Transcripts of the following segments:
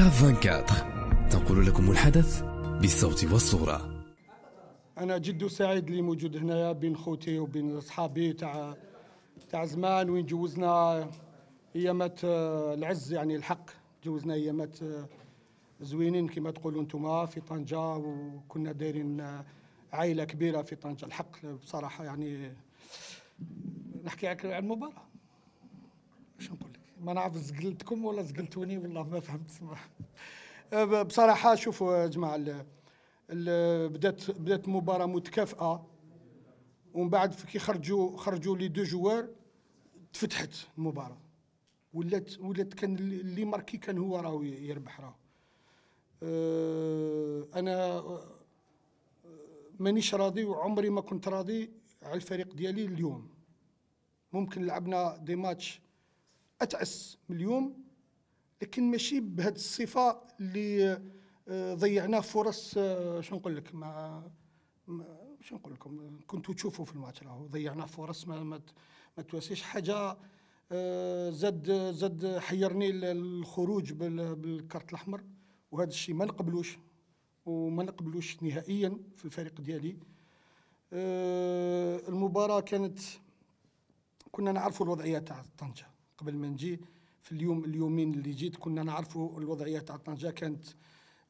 كاف 24 تنقل لكم الحدث بالصوت والصورة أنا جد سعيد لي موجود هنايا بين خوتي وبين أصحابي تاع تاع زمان وين جوزنا ايامات آه، العز يعني الحق جوزنا ايامات آه، زوينين كما تقولوا انتم في طنجه وكنا دايرين آه، عائله كبيره في طنجه الحق بصراحه يعني نحكي على المباراه شنو نقول ما نعرف زقلتكم ولا زقلتوني والله ما فهمت بصراحه شوفوا يا جماعه بدات بدات مباراه متكافئه ومن بعد كي خرجوا خرجوا لي دو جوار تفتحت المباراه ولات ولات كان اللي ماركي كان هو راهو يربح راهو أه، انا مانيش راضي وعمري ما كنت راضي على الفريق ديالي اليوم ممكن لعبنا دي ماتش اتعس من اليوم لكن ماشي بهذه الصفه اللي آه، ضيعنا فرص آه، شنو نقول لك ما شنو نقول لكم كنتوا تشوفوا في الماتش راهو ضيعنا فرص ما ما, ما تواسيش حاجه آه، زاد زاد حيرني الخروج بالكارت الاحمر وهذا الشيء ما نقبلوش وما نقبلوش نهائيا في الفريق ديالي المباراه كانت كنا نعرفوا الوضعيه تاع طنجه قبل ما نجي في اليوم اليومين اللي جيت كنا نعرفوا الوضعيه تاع طنجه كانت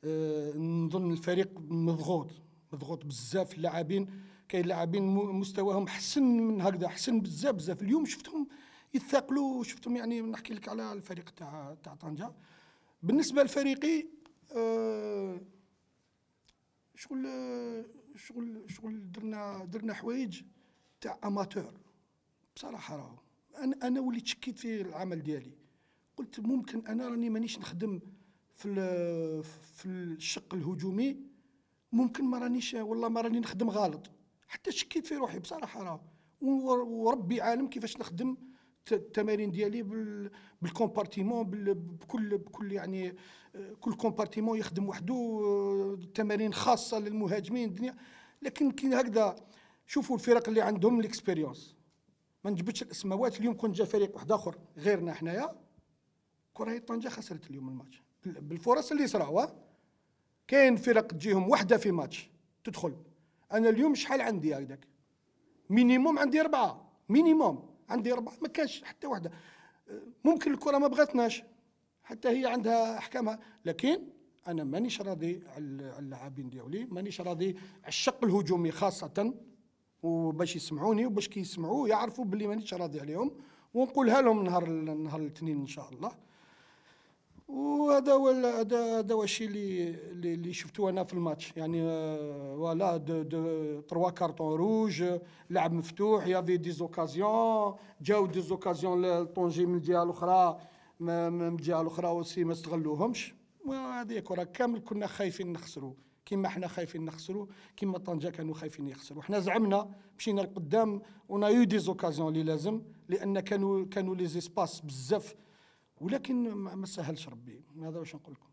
آه، نظن الفريق مضغوط مضغوط بزاف اللاعبين كاين لاعبين مستواهم حسن من هكذا حسن بزاف بزاف اليوم شفتهم يتثاقلوا شفتهم يعني نحكي لك على الفريق تاع تاع طنجه بالنسبه لفريقي آه، شغل شغل شغل درنا درنا حوايج تاع اماتور بصراحه راهو انا انا وليت شكيت في العمل ديالي قلت ممكن انا راني مانيش نخدم في في الشق الهجومي ممكن ما رانيش والله ما راني نخدم غلط حتى شكيت في روحي بصراحه راه وربي عالم كيفاش نخدم التمارين ديالي بالكومبارتيمون بكل بكل يعني كل كومبارتيمون يخدم وحده تمارين خاصه للمهاجمين الدنيا لكن كي هكذا شوفوا الفرق اللي عندهم الاكسبيريونس ما نجبدش الاسماوات اليوم كون جا فريق واحد اخر غيرنا حنايا كره طنجه خسرت اليوم الماتش بالفرص اللي صراوا كاين فرق تجيهم وحده في ماتش تدخل انا اليوم شحال عندي هكذاك مينيموم عندي اربعه مينيموم عندي اربعه ما كانش حتى وحده أه، ممكن الكره ما بغاتناش حتى هي عندها احكامها لكن انا مانيش راضي على اللاعبين ديالي مانيش راضي على الشق الهجومي خاصه وباش يسمعوني وباش كي يعرفوا باللي مانيش راضي عليهم ونقولها لهم نهار نهار الاثنين ان شاء الله وهذا هو هذا هذا هو الشيء اللي اللي شفتوه انا في الماتش يعني فوالا دو دو تروا كارتون روج لعب مفتوح في دي زوكازيون جاو دي زوكازيون لطونجي من الجهه الاخرى من الجهه الاخرى وسي ما استغلوهمش وهذه كره كامل كنا خايفين نخسروا كما حنا خايفين نخسروا كما طنجه كانوا خايفين يخسروا حنا زعمنا مشينا لقدام اون يو دي زوكازيون اللي لازم لان كانوا كانوا لي زيسباس بزاف ولكن ما سهلش ربي هذا واش نقول لكم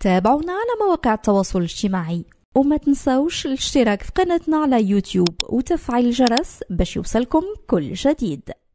تابعونا على مواقع التواصل الاجتماعي وما تنساوش الاشتراك في قناتنا على يوتيوب وتفعيل الجرس باش يوصلكم كل جديد